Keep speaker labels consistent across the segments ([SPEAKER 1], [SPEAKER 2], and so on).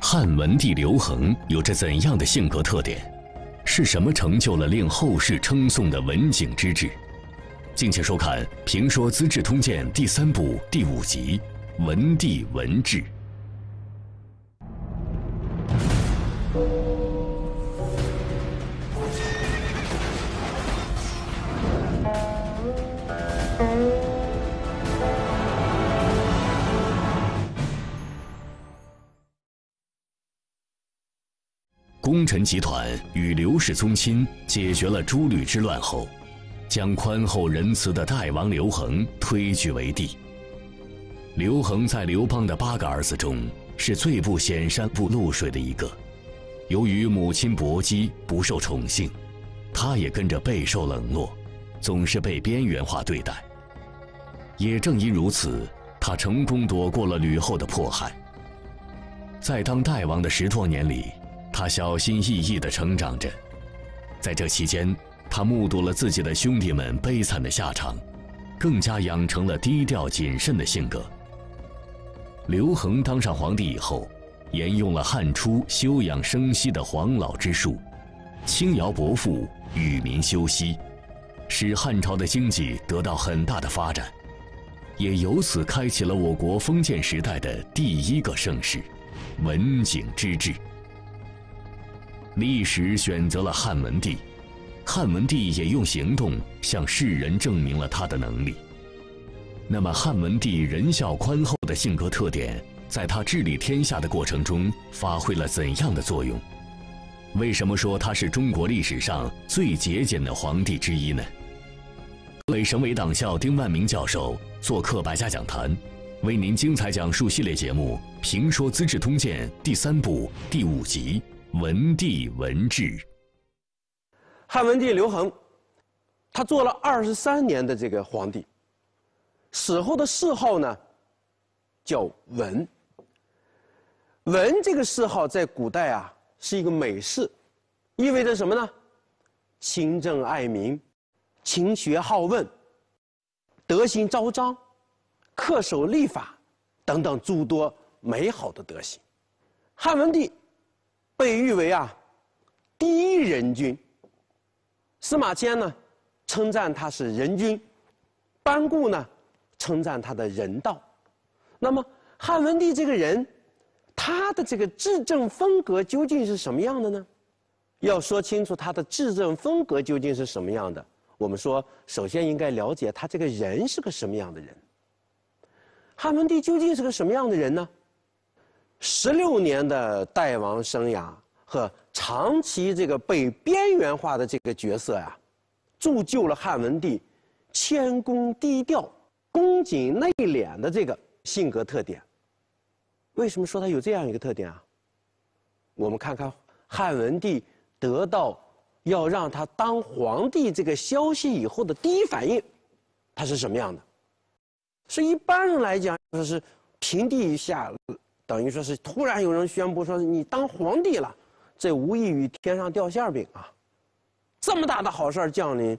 [SPEAKER 1] 汉文帝刘恒有着怎样的性格特点？是什么成就了令后世称颂的文景之治？敬请收看《评说资治通鉴》第三部第五集《文帝文治》。集团与刘氏宗亲解决了诸吕之乱后，将宽厚仁慈的大王刘恒推举为帝。刘恒在刘邦的八个儿子中是最不显山不露水的一个，由于母亲薄姬不受宠幸，他也跟着备受冷落，总是被边缘化对待。也正因如此，他成功躲过了吕后的迫害。在当代王的十多年里。他小心翼翼地成长着，在这期间，他目睹了自己的兄弟们悲惨的下场，更加养成了低调谨慎的性格。刘恒当上皇帝以后，沿用了汉初休养生息的黄老之术，轻徭薄赋，与民休息，使汉朝的经济得到很大的发展，也由此开启了我国封建时代的第一个盛世——文景之治。历史选择了汉文帝，汉文帝也用行动向世人证明了他的能力。那么，汉文帝仁孝宽厚的性格特点，在他治理天下的过程中发挥了怎样的作用？为什么说他是中国历史上最节俭的皇帝之一呢？省委党校丁万明教授做客百家讲坛，为您精彩讲述系列节目《评说资治通鉴》第三部第五集。文帝文治，
[SPEAKER 2] 汉文帝刘恒，他做了二十三年的这个皇帝，死后的谥号呢，叫文。文这个谥号在古代啊是一个美谥，意味着什么呢？勤政爱民，勤学好问，德行昭彰，恪守立法，等等诸多美好的德行。汉文帝。被誉为啊，第一人君。司马迁呢，称赞他是仁君；班固呢，称赞他的人道。那么汉文帝这个人，他的这个治政风格究竟是什么样的呢？要说清楚他的治政风格究竟是什么样的，我们说首先应该了解他这个人是个什么样的人。汉文帝究竟是个什么样的人呢？十六年的代王生涯和长期这个被边缘化的这个角色呀，铸就了汉文帝谦恭低调、恭谨内敛的这个性格特点。为什么说他有这样一个特点啊？我们看看汉文帝得到要让他当皇帝这个消息以后的第一反应，他是什么样的？是一般人来讲，就是平地一下。等于说是突然有人宣布说你当皇帝了，这无异于天上掉馅饼啊！这么大的好事儿降临，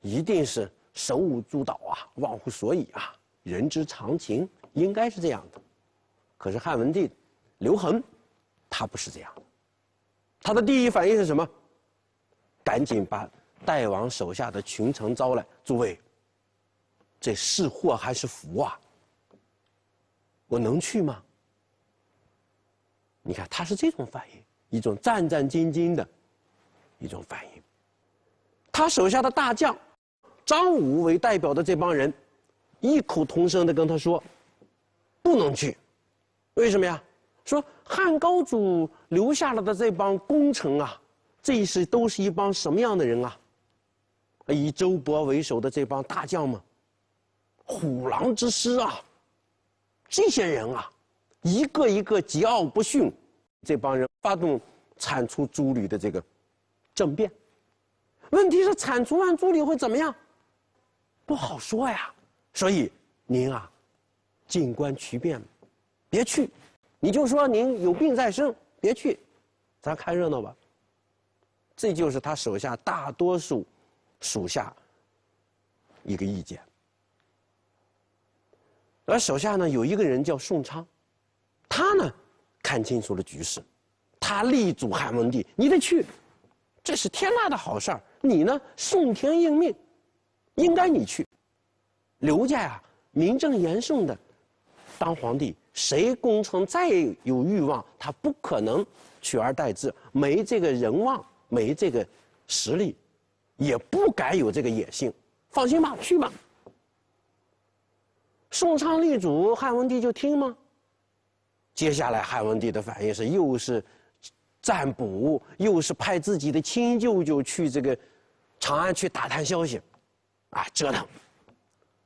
[SPEAKER 2] 一定是手舞足蹈啊，忘乎所以啊，人之常情应该是这样的。可是汉文帝刘恒，他不是这样，他的第一反应是什么？赶紧把代王手下的群臣招来，诸位，这是祸还是福啊？我能去吗？你看，他是这种反应，一种战战兢兢的，一种反应。他手下的大将张武为代表的这帮人，异口同声的跟他说：“不能去。”为什么呀？说汉高祖留下来的这帮功臣啊，这是都是一帮什么样的人啊？以周勃为首的这帮大将们，虎狼之师啊，这些人啊，一个一个桀骜不驯。这帮人发动铲除朱履的这个政变，问题是铲除完朱履会怎么样？不好说呀。所以您啊，静观其变，别去。你就说您有病在身，别去，咱看热闹吧。这就是他手下大多数属下一个意见。而手下呢，有一个人叫宋昌，他呢。看清楚了局势，他立主汉文帝，你得去，这是天大的好事儿。你呢，顺天应命，应该你去。刘家呀，名正言顺的当皇帝，谁功成再有欲望，他不可能取而代之。没这个人望，没这个实力，也不敢有这个野心。放心吧，去吧。宋昌立主汉文帝就听吗？接下来，汉文帝的反应是，又是占卜，又是派自己的亲舅舅去这个长安去打探消息，啊，折腾。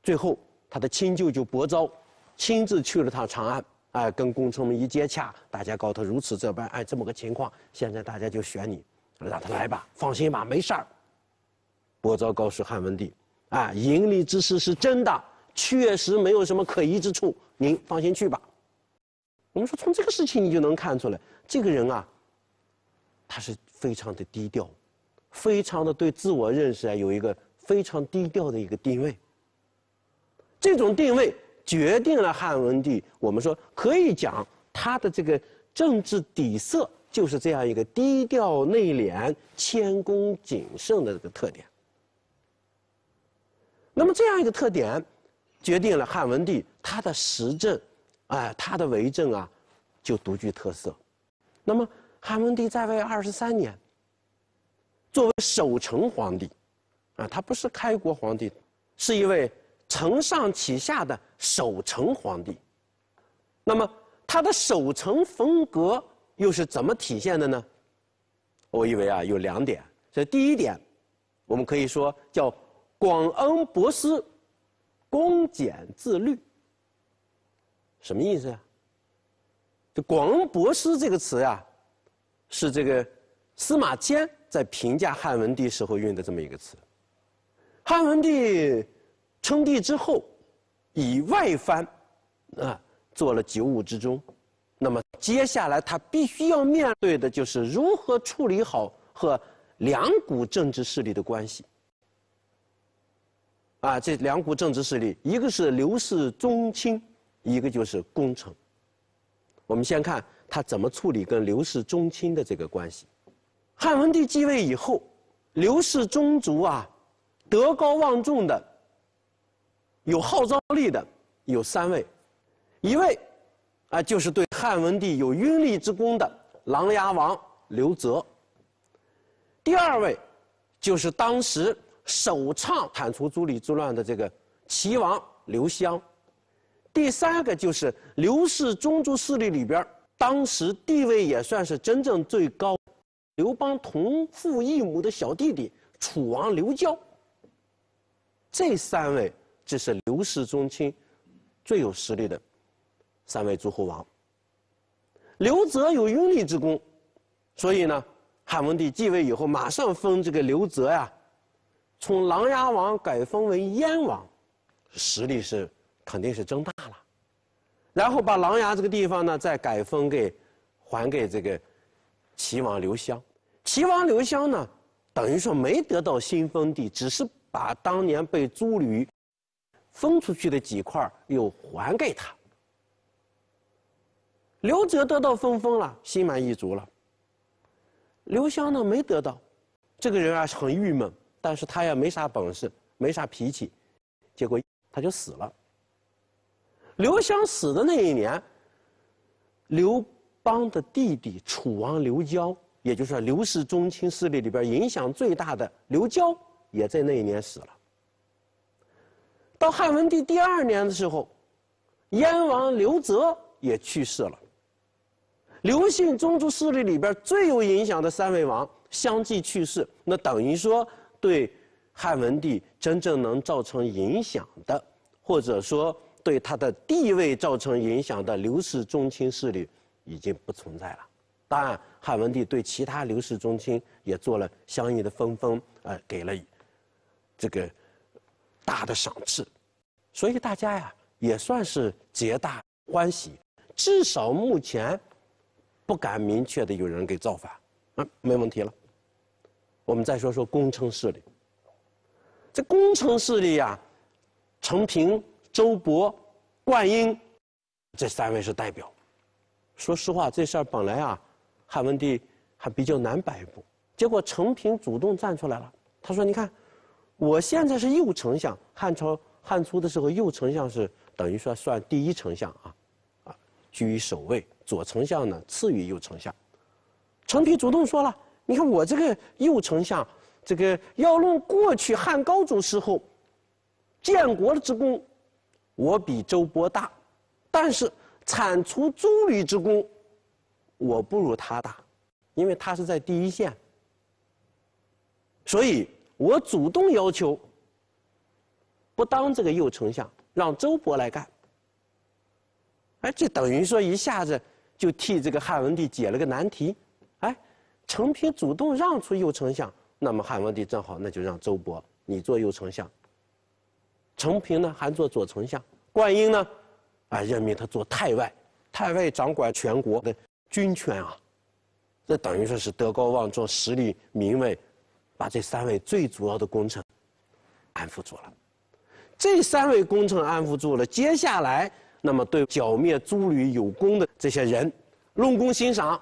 [SPEAKER 2] 最后，他的亲舅舅博昭亲自去了趟长安，啊，跟宫臣们一接洽，大家告他如此这般，哎，这么个情况，现在大家就选你，让他来吧，放心吧，没事儿。博昭告诉汉文帝，啊，赢利之事是真的，确实没有什么可疑之处，您放心去吧。我们说，从这个事情你就能看出来，这个人啊，他是非常的低调，非常的对自我认识啊有一个非常低调的一个定位。这种定位决定了汉文帝，我们说可以讲他的这个政治底色就是这样一个低调内敛、谦恭谨慎的这个特点。那么这样一个特点，决定了汉文帝他的实政。哎，他的为政啊，就独具特色。那么，汉文帝在位二十三年，作为守成皇帝，啊，他不是开国皇帝，是一位承上启下的守成皇帝。那么，他的守成风格又是怎么体现的呢？我以为啊，有两点。这第一点，我们可以说叫广恩博施，公俭自律。什么意思呀？这“广博士”这个词呀，是这个司马迁在评价汉文帝时候用的这么一个词。汉文帝称帝之后，以外藩啊做了九五之中，那么接下来他必须要面对的就是如何处理好和两股政治势力的关系。啊，这两股政治势力，一个是刘氏宗亲。一个就是功臣。我们先看他怎么处理跟刘氏宗亲的这个关系。汉文帝继位以后，刘氏宗族啊，德高望重的、有号召力的有三位，一位啊就是对汉文帝有拥立之功的琅琊王刘泽。第二位就是当时首倡铲除朱李之乱的这个齐王刘襄。第三个就是刘氏宗族势力里边，当时地位也算是真正最高，刘邦同父异母的小弟弟楚王刘交。这三位，这是刘氏宗亲最有实力的三位诸侯王。刘泽有拥立之功，所以呢，汉文帝继位以后，马上封这个刘泽呀，从琅琊王改封为燕王，实力是肯定是增大。然后把琅琊这个地方呢，再改封给，还给这个齐王刘襄。齐王刘襄呢，等于说没得到新封地，只是把当年被朱吕封出去的几块又还给他。刘哲得到封封了，心满意足了。刘襄呢，没得到，这个人啊很郁闷，但是他也没啥本事，没啥脾气，结果他就死了。刘襄死的那一年，刘邦的弟弟楚王刘交，也就是刘氏宗亲势力里边影响最大的刘交，也在那一年死了。到汉文帝第二年的时候，燕王刘泽也去世了。刘姓宗族势力里边最有影响的三位王相继去世，那等于说对汉文帝真正能造成影响的，或者说。对他的地位造成影响的刘氏宗亲势力已经不存在了。当然，汉文帝对其他刘氏宗亲也做了相应的分封，呃，给了这个大的赏赐。所以大家呀，也算是皆大欢喜。至少目前不敢明确的有人给造反，嗯，没问题了。我们再说说工程势力。这工程势力呀，陈平。周勃、灌婴，这三位是代表。说实话，这事儿本来啊，汉文帝还比较难摆布。结果陈平主动站出来了，他说：“你看，我现在是右丞相。汉朝汉初的时候，右丞相是等于说算第一丞相啊，啊居于首位。左丞相呢，次于右丞相。”陈平主动说了：“你看我这个右丞相，这个要论过去汉高祖时候建国的之功。”我比周勃大，但是铲除诸吕之功，我不如他大，因为他是在第一线。所以我主动要求不当这个右丞相，让周勃来干。哎，这等于说一下子就替这个汉文帝解了个难题。哎，陈平主动让出右丞相，那么汉文帝正好那就让周勃你做右丞相。陈平呢，还做左丞相；灌婴呢，啊任命他做太尉。太尉掌管全国的军权啊，这等于说是德高望重、实力名位，把这三位最主要的功臣安抚住了。这三位功臣安抚住了，接下来，那么对剿灭诸吕有功的这些人，论功行赏，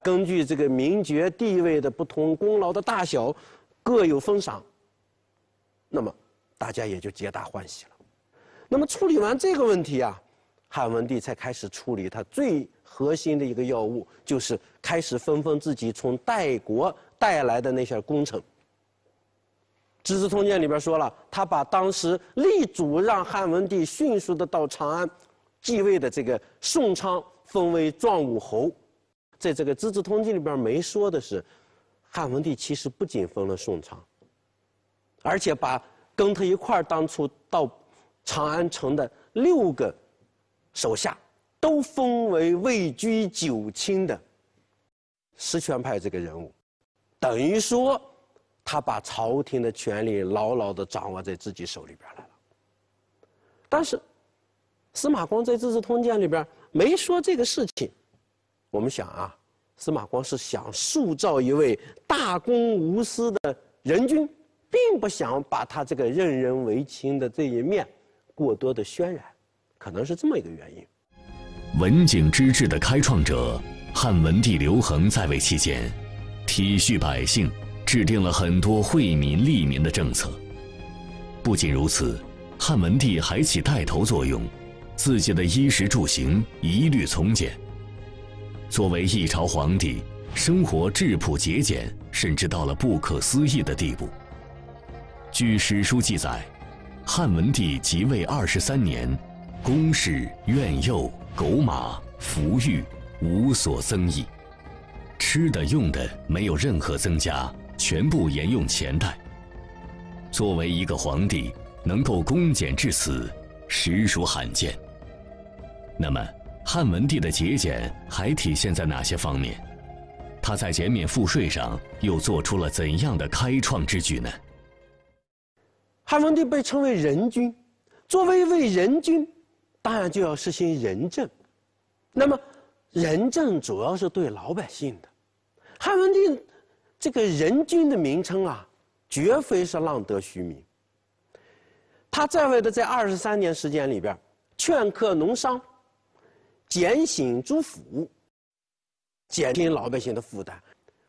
[SPEAKER 2] 根据这个名爵地位的不同、功劳的大小，各有封赏。那么。大家也就皆大欢喜了。那么处理完这个问题啊，汉文帝才开始处理他最核心的一个要务，就是开始分封自己从代国带来的那些功臣。《资治通鉴》里边说了，他把当时力主让汉文帝迅速的到长安继位的这个宋昌封为壮武侯。在这个《资治通鉴》里边没说的是，汉文帝其实不仅封了宋昌，而且把。跟他一块儿当初到长安城的六个手下都封为位居九卿的实权派这个人物，等于说他把朝廷的权力牢牢的掌握在自己手里边来了。但是司马光在《资治通鉴》里边没说这个事情，我们想啊，司马光是想塑造一位大公无私的仁君。并不想把他这个任人唯亲的这一面过多的渲染，可能是这么一个原因。
[SPEAKER 1] 文景之治的开创者汉文帝刘恒在位期间，体恤百姓，制定了很多惠民利民的政策。不仅如此，汉文帝还起带头作用，自己的衣食住行一律从简。作为一朝皇帝，生活质朴节俭，甚至到了不可思议的地步。据史书记载，汉文帝即位二十三年，宫室苑囿狗马服御无所增益，吃的用的没有任何增加，全部沿用前代。作为一个皇帝，能够公俭至此，实属罕见。那么，汉文帝的节俭还体现在哪些方面？他在减免赋税上又做出了怎样的开创之举呢？
[SPEAKER 2] 汉文帝被称为仁君，作为一位仁君，当然就要实行仁政。那么，仁政主要是对老百姓的。汉文帝这个仁君的名称啊，绝非是浪得虚名。他在位的这二十三年时间里边，劝课农商，减省诸府，减轻老百姓的负担。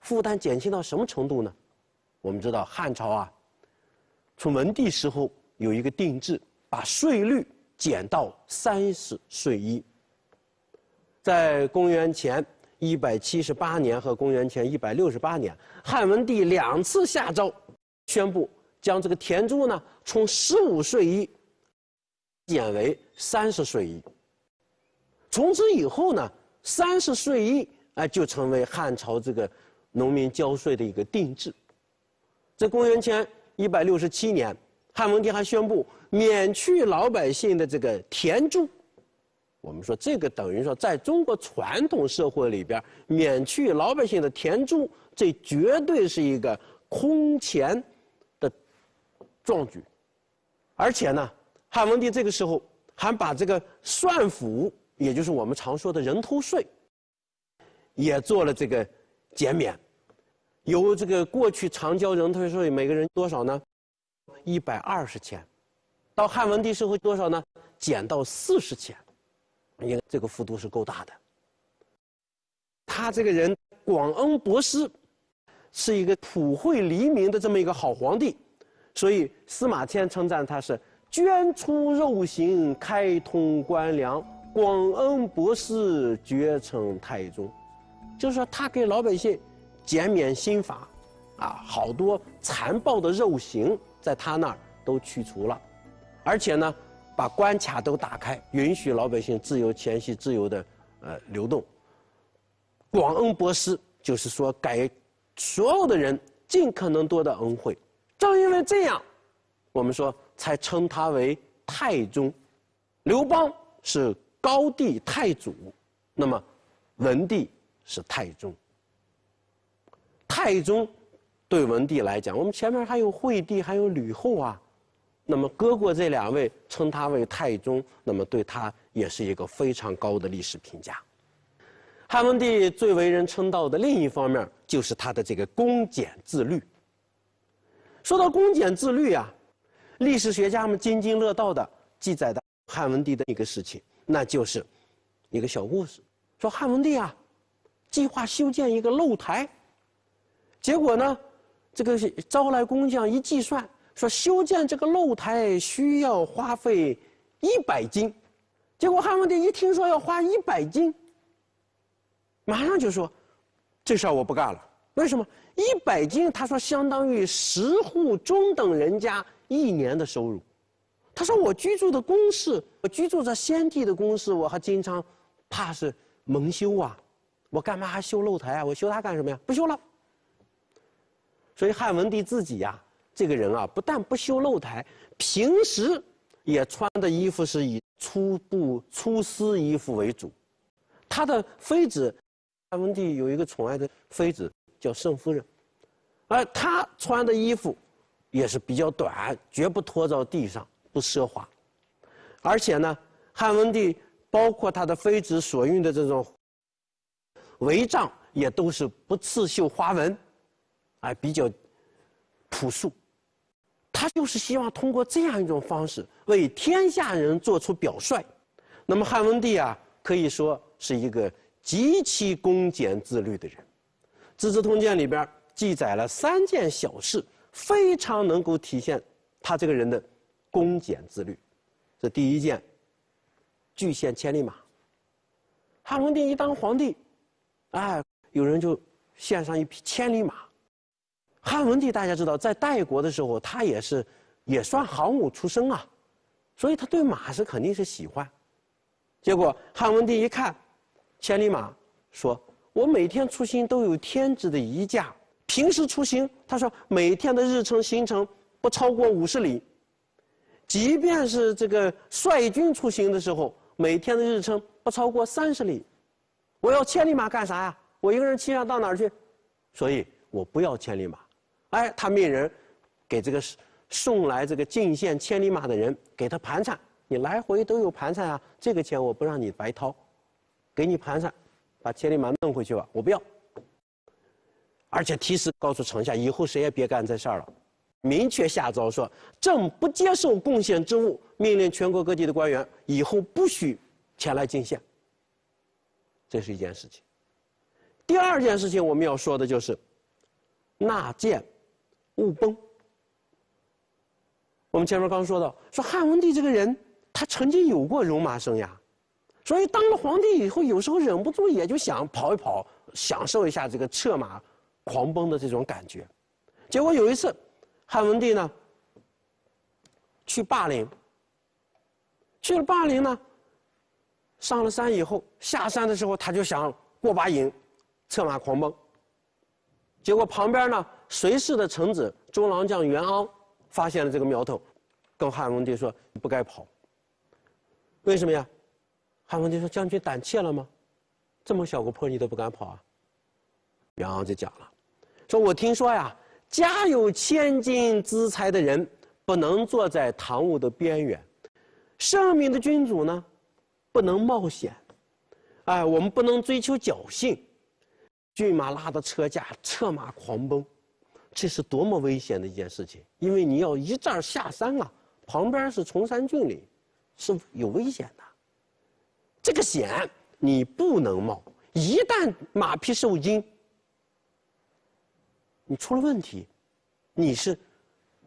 [SPEAKER 2] 负担减轻到什么程度呢？我们知道汉朝啊。从文帝时候有一个定制，把税率减到三十税一。在公元前一百七十八年和公元前一百六十八年，汉文帝两次下诏，宣布将这个田租呢从十五税一减为三十税一。从此以后呢，三十税一哎就成为汉朝这个农民交税的一个定制，在公元前。一百六十七年，汉文帝还宣布免去老百姓的这个田租。我们说这个等于说，在中国传统社会里边，免去老百姓的田租，这绝对是一个空前的壮举。而且呢，汉文帝这个时候还把这个算府，也就是我们常说的人头税，也做了这个减免。由这个过去长交人头税，每个人多少呢？一百二十钱，到汉文帝时候多少呢？减到四十钱，你看这个幅度是够大的。他这个人广恩博施，是一个普惠黎民的这么一个好皇帝，所以司马迁称赞他是捐出肉刑，开通官粮，广恩博施，绝称太宗，就是说他给老百姓。减免新法，啊，好多残暴的肉刑在他那儿都去除了，而且呢，把关卡都打开，允许老百姓自由迁徙、自由的呃流动。广恩博施就是说，给所有的人尽可能多的恩惠。正因为这样，我们说才称他为太宗。刘邦是高帝、太祖，那么文帝是太宗。太宗对文帝来讲，我们前面还有惠帝，还有吕后啊，那么哥哥这两位，称他为太宗，那么对他也是一个非常高的历史评价。汉文帝最为人称道的另一方面，就是他的这个公俭自律。说到公俭自律啊，历史学家们津津乐道的记载的汉文帝的一个事情，那就是一个小故事，说汉文帝啊，计划修建一个露台。结果呢？这个招来工匠一计算，说修建这个露台需要花费一百斤。结果汉文帝一听说要花一百斤，马上就说：“这事儿我不干了。”为什么？一百斤，他说相当于十户中等人家一年的收入。他说：“我居住的宫室，我居住在先帝的宫室，我还经常怕是蒙羞啊！我干嘛还修露台啊？我修它干什么呀？不修了。”所以汉文帝自己呀，这个人啊，不但不修露台，平时也穿的衣服是以粗布、粗丝衣服为主。他的妃子，汉文帝有一个宠爱的妃子叫慎夫人，而他穿的衣服也是比较短，绝不拖到地上，不奢华。而且呢，汉文帝包括他的妃子所用的这种帷帐，也都是不刺绣花纹，哎，比较。朴素，他就是希望通过这样一种方式为天下人做出表率。那么汉文帝啊，可以说是一个极其公俭自律的人。《资治通鉴》里边记载了三件小事，非常能够体现他这个人的公俭自律。这第一件，拒献千里马。汉文帝一当皇帝，哎，有人就献上一匹千里马。汉文帝大家知道，在代国的时候，他也是也算航母出身啊，所以他对马是肯定是喜欢。结果汉文帝一看，千里马，说：“我每天出行都有天子的仪驾，平时出行，他说每天的日程行程不超过五十里，即便是这个率军出行的时候，每天的日程不超过三十里，我要千里马干啥呀？我一个人骑上到哪儿去？所以我不要千里马。”哎，他命人给这个送来这个进献千里马的人给他盘缠，你来回都有盘缠啊，这个钱我不让你白掏，给你盘缠，把千里马弄回去吧，我不要。而且提示告诉城下，以后谁也别干这事儿了，明确下诏说，朕不接受贡献之物，命令全国各地的官员以后不许前来进献。这是一件事情。第二件事情我们要说的就是纳谏。勿崩。我们前面刚说到，说汉文帝这个人，他曾经有过戎马生涯，所以当了皇帝以后，有时候忍不住也就想跑一跑，享受一下这个策马狂奔的这种感觉。结果有一次，汉文帝呢，去霸陵，去了霸陵呢，上了山以后，下山的时候他就想过把瘾，策马狂奔。结果旁边呢。随侍的臣子中郎将袁盎发现了这个苗头，跟汉文帝说：“不该跑。”为什么呀？汉文帝说：“将军胆怯了吗？这么小个坡你都不敢跑啊？”袁盎就讲了：“说我听说呀，家有千金资财的人不能坐在堂屋的边缘，圣明的君主呢，不能冒险，哎，我们不能追求侥幸，骏马拉的车架，策马狂奔。”这是多么危险的一件事情！因为你要一这儿下山啊，旁边是崇山峻岭，是有危险的。这个险你不能冒，一旦马匹受惊，你出了问题，你是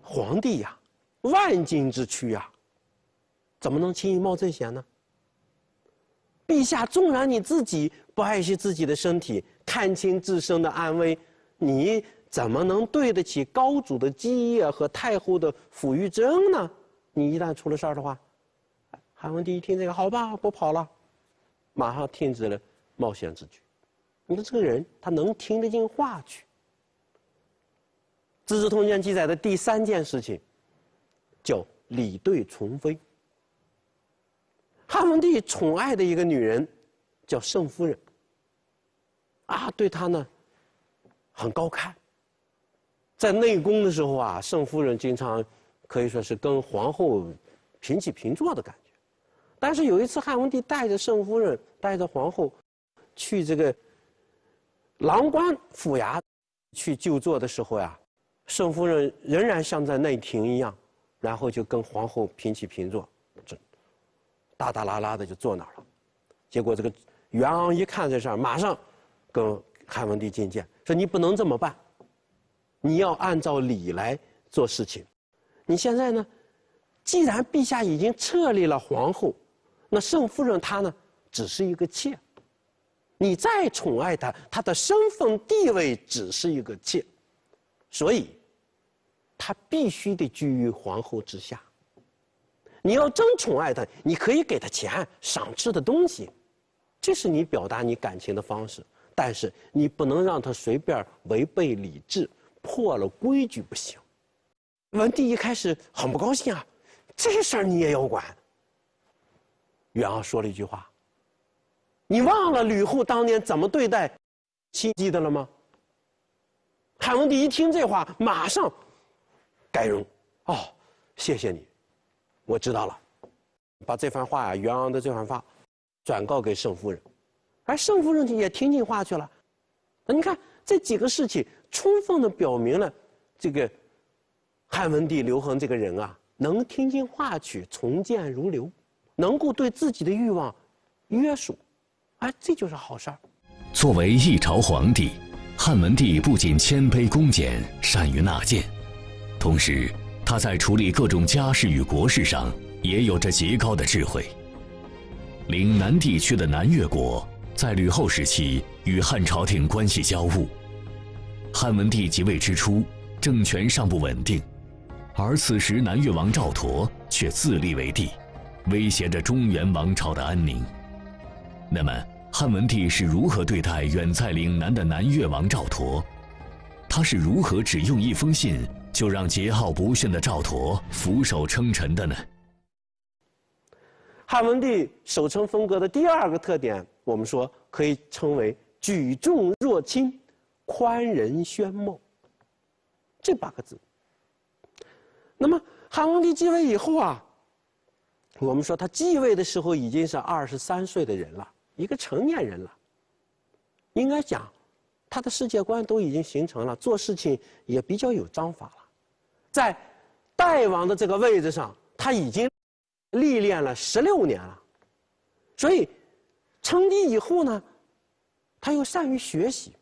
[SPEAKER 2] 皇帝呀，万金之躯呀，怎么能轻易冒这险呢？陛下，纵然你自己不爱惜自己的身体，看清自身的安危，你。怎么能对得起高祖的基业和太后的抚育之恩呢？你一旦出了事儿的话，汉文帝一听这个，好吧，不跑了，马上停止了冒险之举。你说这个人他能听得进话去？《资治通鉴》记载的第三件事情，叫李对宠妃。汉文帝宠爱的一个女人，叫盛夫人，啊，对她呢，很高看。在内宫的时候啊，盛夫人经常可以说是跟皇后平起平坐的感觉。但是有一次，汉文帝带着盛夫人、带着皇后去这个郎官府衙去就坐的时候呀，盛夫人仍然像在内廷一样，然后就跟皇后平起平坐，这大大拉拉的就坐那儿了。结果这个元昂一看这事儿，马上跟汉文帝觐见，说：“你不能这么办。”你要按照礼来做事情。你现在呢？既然陛下已经册立了皇后，那盛夫人她呢，只是一个妾。你再宠爱她，她的身份地位只是一个妾，所以，她必须得居于皇后之下。你要真宠爱她，你可以给她钱、赏赐的东西，这是你表达你感情的方式。但是你不能让她随便违背礼制。破了规矩不行，文帝一开始很不高兴啊，这事儿你也要管。元昂说了一句话：“你忘了吕后当年怎么对待，戚姬的了吗？”汉文帝一听这话，马上改容：“哦，谢谢你，我知道了，把这番话呀，元昂的这番话，转告给盛夫人。”而盛夫人也听进话去了，那你看这几个事情。充分的表明了，这个汉文帝刘恒这个人啊，能听进话去，从谏如流，能够对自己的欲望约束，哎，这就是好事儿。
[SPEAKER 1] 作为一朝皇帝，汉文帝不仅谦卑恭俭，善于纳谏，同时他在处理各种家事与国事上也有着极高的智慧。岭南地区的南越国在吕后时期与汉朝廷关系交恶。汉文帝即位之初，政权尚不稳定，而此时南越王赵佗却自立为帝，威胁着中原王朝的安宁。那么，汉文帝是如何对待远在岭南的南越王赵佗？他是如何只用一封信就让桀骜不驯的赵佗俯首称臣的呢？
[SPEAKER 2] 汉文帝守成风格的第二个特点，我们说可以称为“举重若轻”。宽仁宣孟，这八个字。那么，汉文帝继位以后啊，我们说他继位的时候已经是二十三岁的人了，一个成年人了。应该讲，他的世界观都已经形成了，做事情也比较有章法了。在代王的这个位置上，他已经历练了十六年了，所以称帝以后呢，他又善于学习。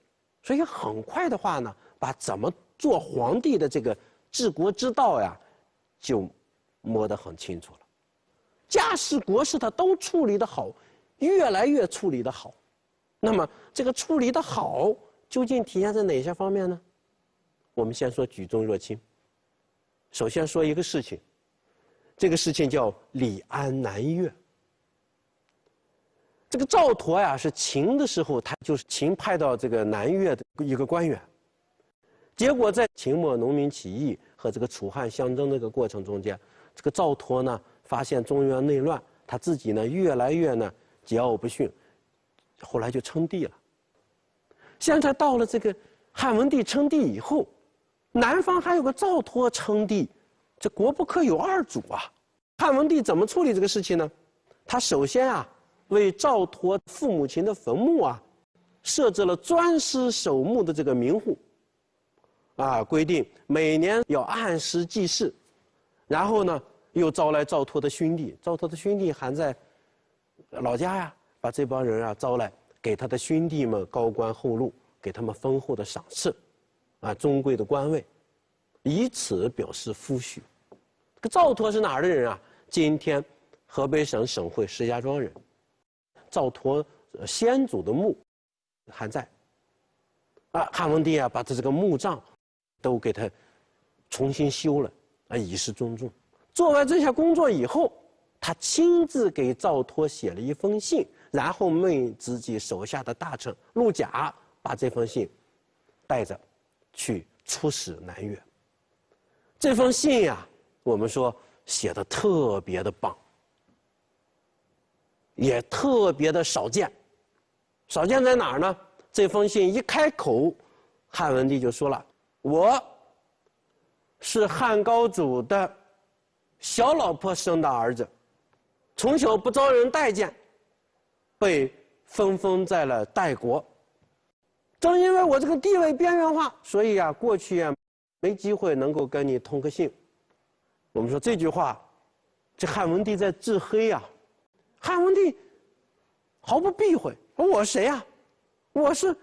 [SPEAKER 2] 所以很快的话呢，把怎么做皇帝的这个治国之道呀，就摸得很清楚了。家事国事他都处理得好，越来越处理得好。那么这个处理的好，究竟体现在哪些方面呢？我们先说举重若轻。首先说一个事情，这个事情叫李安南越。这个赵佗呀，是秦的时候，他就是秦派到这个南越的一个官员。结果在秦末农民起义和这个楚汉相争这个过程中间，这个赵佗呢，发现中原内乱，他自己呢越来越呢桀骜不驯，后来就称帝了。现在到了这个汉文帝称帝以后，南方还有个赵佗称帝，这国不可有二主啊！汉文帝怎么处理这个事情呢？他首先啊。为赵佗父母亲的坟墓啊，设置了专司守墓的这个名户。啊，规定每年要按时祭祀，然后呢，又招来赵佗的兄弟。赵佗的兄弟还在老家呀，把这帮人啊招来，给他的兄弟们高官厚禄，给他们丰厚的赏赐，啊，尊贵的官位，以此表示夫婿。这个赵佗是哪儿的人啊？今天河北省省会石家庄人。赵佗先祖的墓还在啊，汉文帝啊，把他这个墓葬都给他重新修了啊，以示尊重。做完这项工作以后，他亲自给赵佗写了一封信，然后命自己手下的大臣陆贾把这封信带着去出使南越。这封信呀，我们说写的特别的棒。也特别的少见，少见在哪儿呢？这封信一开口，汉文帝就说了：“我是汉高祖的小老婆生的儿子，从小不招人待见，被分封在了代国。正因为我这个地位边缘化，所以啊，过去啊，没机会能够跟你通个信。”我们说这句话，这汉文帝在自黑呀。汉文帝毫不避讳，我谁呀？我是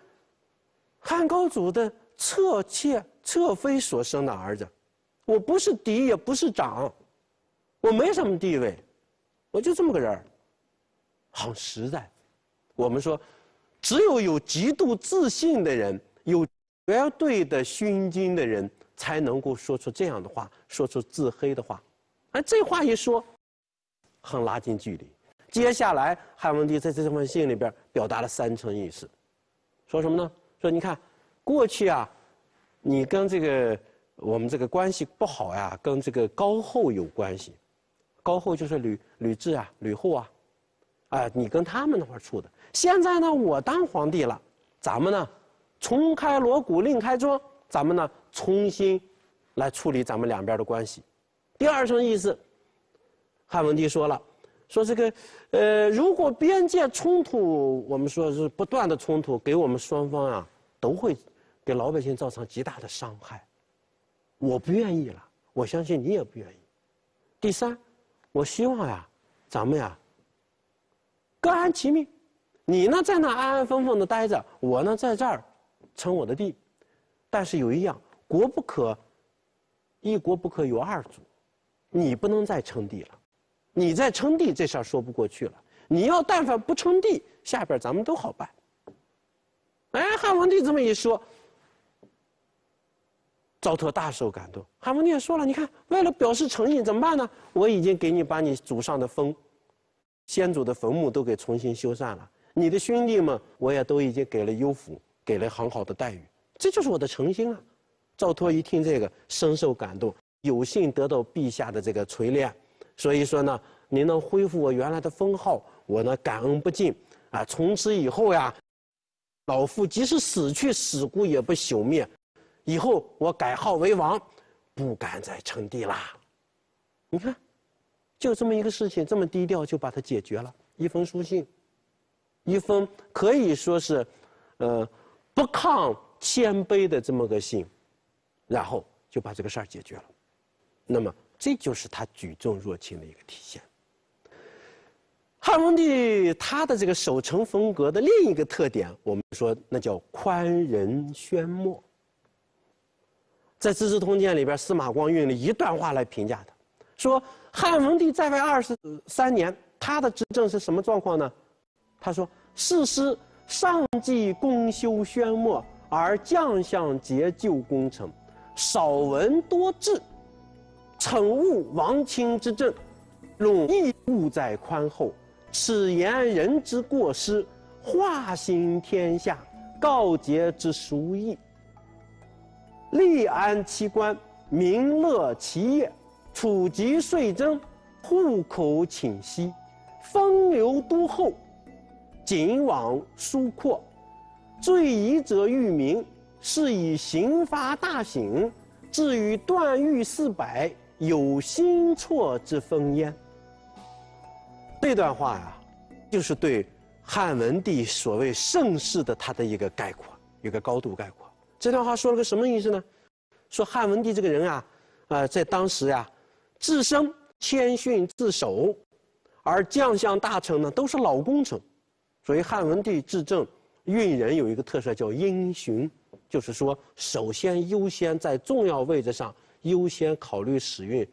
[SPEAKER 2] 汉高祖的侧妾侧妃所生的儿子，我不是嫡也不是长，我没什么地位，我就这么个人儿，很实在。我们说，只有有极度自信的人，有绝对的胸襟的人，才能够说出这样的话，说出自黑的话。哎，这话一说，很拉近距离。接下来，汉文帝在这封信里边表达了三层意思，说什么呢？说你看，过去啊，你跟这个我们这个关系不好呀，跟这个高后有关系，高后就是吕吕雉啊，吕后啊，啊，你跟他们那块儿处的。现在呢，我当皇帝了，咱们呢，重开锣鼓另开庄，咱们呢重新来处理咱们两边的关系。第二层意思，汉文帝说了。说这个，呃，如果边界冲突，我们说是不断的冲突，给我们双方啊，都会给老百姓造成极大的伤害。我不愿意了，我相信你也不愿意。第三，我希望呀，咱们呀，各安其命。你呢在那安安分分的待着，我呢在这儿称我的帝。但是有一样，国不可一国不可有二主，你不能再称帝了。你在称帝这事儿说不过去了。你要但凡不称帝，下边咱们都好办。哎，汉文帝这么一说，赵佗大受感动。汉文帝也说了，你看，为了表示诚意，怎么办呢？我已经给你把你祖上的坟、先祖的坟墓都给重新修缮了。你的兄弟们，我也都已经给了优抚，给了很好的待遇。这就是我的诚心啊！赵佗一听这个，深受感动，有幸得到陛下的这个垂怜。所以说呢，您能恢复我原来的封号，我呢感恩不尽。啊，从此以后呀，老夫即使死去，死故也不朽灭。以后我改号为王，不敢再称帝啦。你看，就这么一个事情，这么低调就把它解决了。一封书信，一封可以说是，呃，不抗谦卑的这么个信，然后就把这个事儿解决了。那么。这就是他举重若轻的一个体现。汉文帝他的这个守成风格的另一个特点，我们说那叫宽仁宣墨。在《资治通鉴》里边，司马光用了一段话来评价他，说汉文帝在位二十三年，他的执政是什么状况呢？他说：“世师上计公修宣墨，而将相结旧功臣，少文多智。”惩恶亡亲之政，论义务在宽厚。此言人之过失，化行天下，告诫之殊矣。利安其官，民乐其业，处吉岁征，户口请息，风流都厚，景往疏阔。罪疑则欲明，是以刑罚大省。至于断狱四百。有心错之风焉。这段话呀，就是对汉文帝所谓盛世的他的一个概括，一个高度概括。这段话说了个什么意思呢？说汉文帝这个人啊，啊，在当时呀，自身谦逊自守，而将相大臣呢都是老功臣，所以汉文帝治政运人有一个特色叫因循，就是说首先优先在重要位置上。优先考虑使用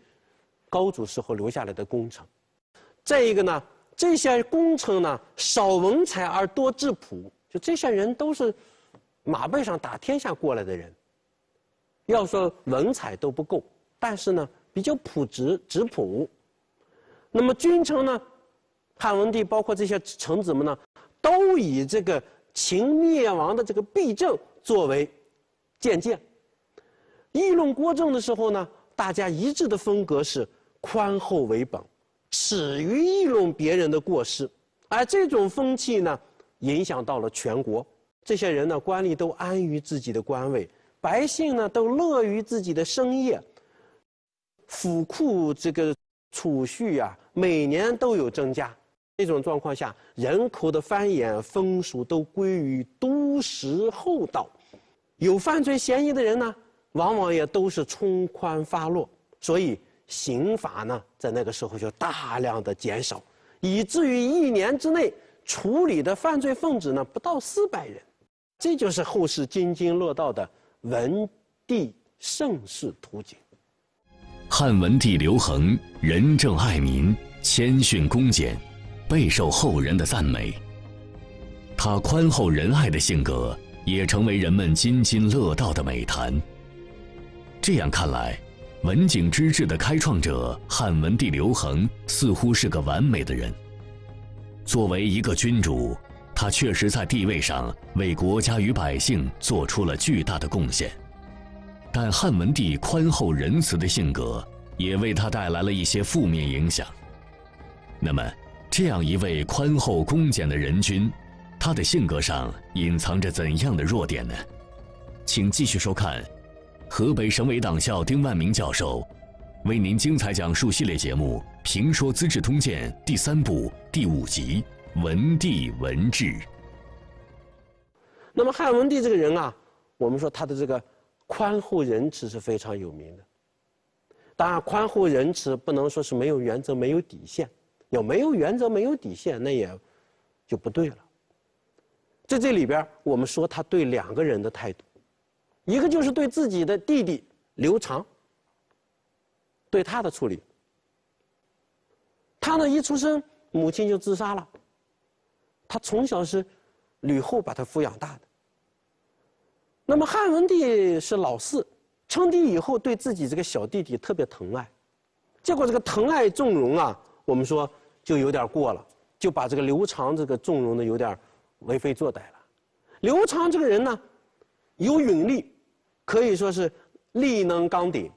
[SPEAKER 2] 高祖时候留下来的工程，再一个呢，这些工程呢少文采而多质朴，就这些人都是马背上打天下过来的人，要说文采都不够，但是呢比较朴直质朴。那么君臣呢，汉文帝包括这些臣子们呢，都以这个秦灭亡的这个弊政作为借鉴。议论郭正的时候呢，大家一致的风格是宽厚为本，耻于议论别人的过失，而这种风气呢，影响到了全国。这些人呢，官吏都安于自己的官位，百姓呢都乐于自己的生业。府库这个储蓄啊，每年都有增加。这种状况下，人口的繁衍、风俗都归于都实厚道。有犯罪嫌疑的人呢？往往也都是从宽发落，所以刑罚呢，在那个时候就大量的减少，以至于一年之内处理的犯罪分子呢不到四百人，这就是后世津津乐道的文帝盛世图景。
[SPEAKER 1] 汉文帝刘恒仁政爱民，谦逊恭俭，备受后人的赞美。他宽厚仁爱的性格，也成为人们津津乐道的美谈。这样看来，文景之治的开创者汉文帝刘恒似乎是个完美的人。作为一个君主，他确实在地位上为国家与百姓做出了巨大的贡献。但汉文帝宽厚仁慈的性格，也为他带来了一些负面影响。那么，这样一位宽厚恭俭的仁君，他的性格上隐藏着怎样的弱点呢？请继续收看。河北省委党校丁万明教授，为您精彩讲述系列节目《评说资治通鉴》第三部第五集《文帝文治》。
[SPEAKER 2] 那么汉文帝这个人啊，我们说他的这个宽厚仁慈是非常有名的。当然，宽厚仁慈不能说是没有原则、没有底线，要没有原则、没有底线，那也就不对了。在这里边，我们说他对两个人的态度。一个就是对自己的弟弟刘长，对他的处理，他呢一出生母亲就自杀了，他从小是吕后把他抚养大的，那么汉文帝是老四，称帝以后对自己这个小弟弟特别疼爱，结果这个疼爱纵容啊，我们说就有点过了，就把这个刘长这个纵容的有点为非作歹了，刘长这个人呢有勇力。可以说是力能扛鼎，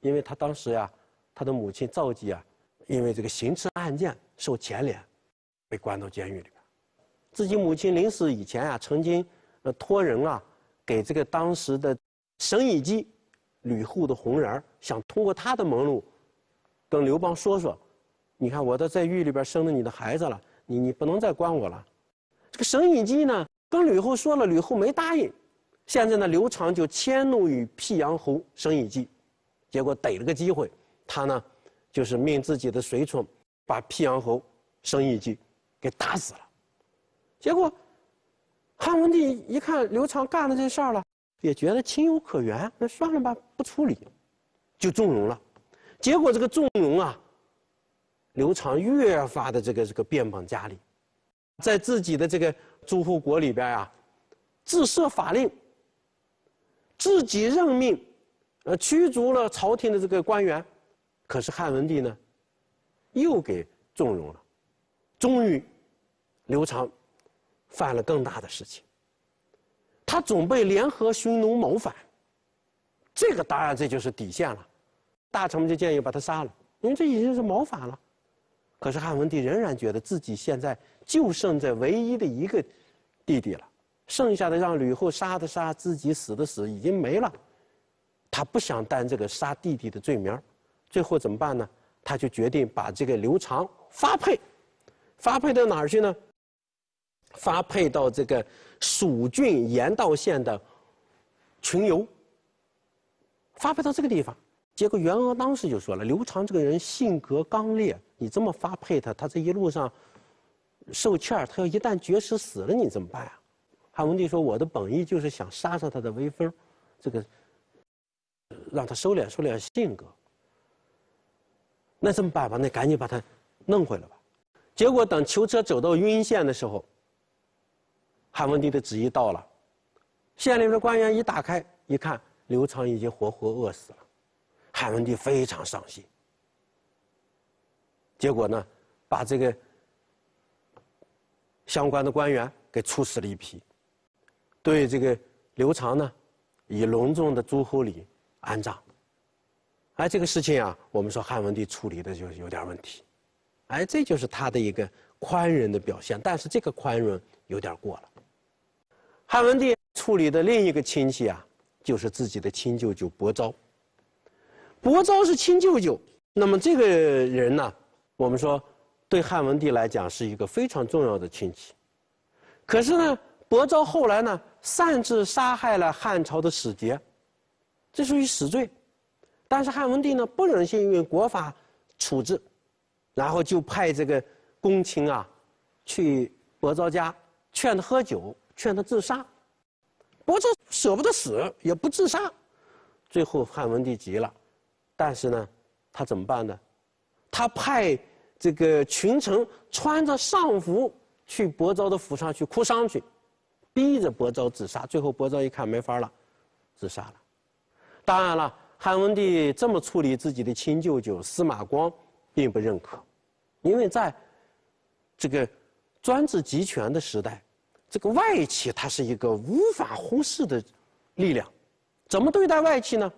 [SPEAKER 2] 因为他当时呀，他的母亲赵姬啊，因为这个刑事案件受牵连，被关到监狱里边。自己母亲临死以前啊，曾经呃托人啊，给这个当时的沈以基、吕后的红人想通过他的门路跟刘邦说说，你看我的在狱里边生了你的孩子了，你你不能再关我了。这个沈以基呢，跟吕后说了，吕后没答应。现在呢，刘长就迁怒于辟阳侯生已计，结果逮了个机会，他呢，就是命自己的随从把辟阳侯生已计给打死了。结果，汉文帝一看刘长干了这事儿了，也觉得情有可原，那算了吧，不处理，就纵容了。结果这个纵容啊，刘长越发的这个这个变本加厉，在自己的这个诸侯国里边啊，自设法令。自己任命，呃，驱逐了朝廷的这个官员，可是汉文帝呢，又给纵容了。终于，刘长犯了更大的事情。他准备联合匈奴谋反，这个当然这就是底线了。大臣们就建议把他杀了，因为这已经是谋反了。可是汉文帝仍然觉得自己现在就剩这唯一的一个弟弟了。剩下的让吕后杀的杀，自己死的死，已经没了。他不想担这个杀弟弟的罪名最后怎么办呢？他就决定把这个刘长发配，发配到哪儿去呢？发配到这个蜀郡盐道县的群游。发配到这个地方，结果袁娥当时就说了：“刘长这个人性格刚烈，你这么发配他，他这一路上受气儿，他要一旦绝食死了，你怎么办呀？”汉文帝说：“我的本意就是想杀杀他的威风，这个让他收敛收敛性格。那怎么办吧？那赶紧把他弄回来吧。”结果等囚车走到晕县的时候，汉文帝的旨意到了，县里面的官员一打开一看，刘长已经活活饿死了。汉文帝非常伤心，结果呢，把这个相关的官员给处死了一批。对这个刘长呢，以隆重的诸侯礼安葬。哎，这个事情啊，我们说汉文帝处理的就有点问题。哎，这就是他的一个宽容的表现，但是这个宽容有点过了。汉文帝处理的另一个亲戚啊，就是自己的亲舅舅薄昭。薄昭是亲舅舅，那么这个人呢，我们说对汉文帝来讲是一个非常重要的亲戚。可是呢，薄昭后来呢？擅自杀害了汉朝的使节，这属于死罪。但是汉文帝呢不忍心用国法处置，然后就派这个公卿啊，去薄昭家劝他喝酒，劝他自杀。薄昭舍不得死，也不自杀。最后汉文帝急了，但是呢，他怎么办呢？他派这个群臣穿着丧服去薄昭的府上去哭丧去。逼着伯昭自杀，最后伯昭一看没法了，自杀了。当然了，汉文帝这么处理自己的亲舅舅司马光，并不认可，因为在这个专制集权的时代，这个外戚他是一个无法忽视的力量。怎么对待外戚呢？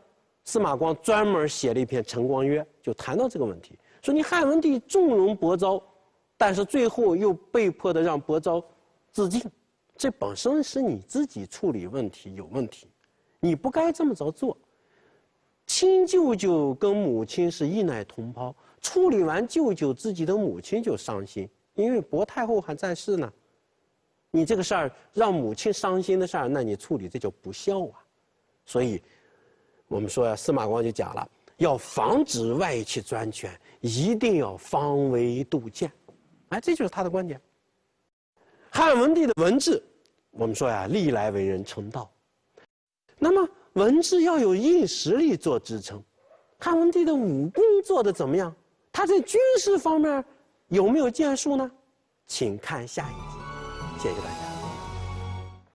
[SPEAKER 2] 司马光专门写了一篇《陈光约》，就谈到这个问题，说你汉文帝纵容伯昭，但是最后又被迫的让伯昭自尽。这本身是你自己处理问题有问题，你不该这么着做。亲舅舅跟母亲是异奶同胞，处理完舅舅自己的母亲就伤心，因为薄太后还在世呢。你这个事儿让母亲伤心的事儿，那你处理这叫不孝啊。所以，我们说呀，司马光就讲了，要防止外戚专权，一定要防微杜渐。哎，这就是他的观点。汉文帝的文治，我们说呀，历来为人称道。那么文治要有硬实力做支撑，汉文帝的武功做的怎么样？他在军事方面有没有建树呢？请看下一集，谢谢大家。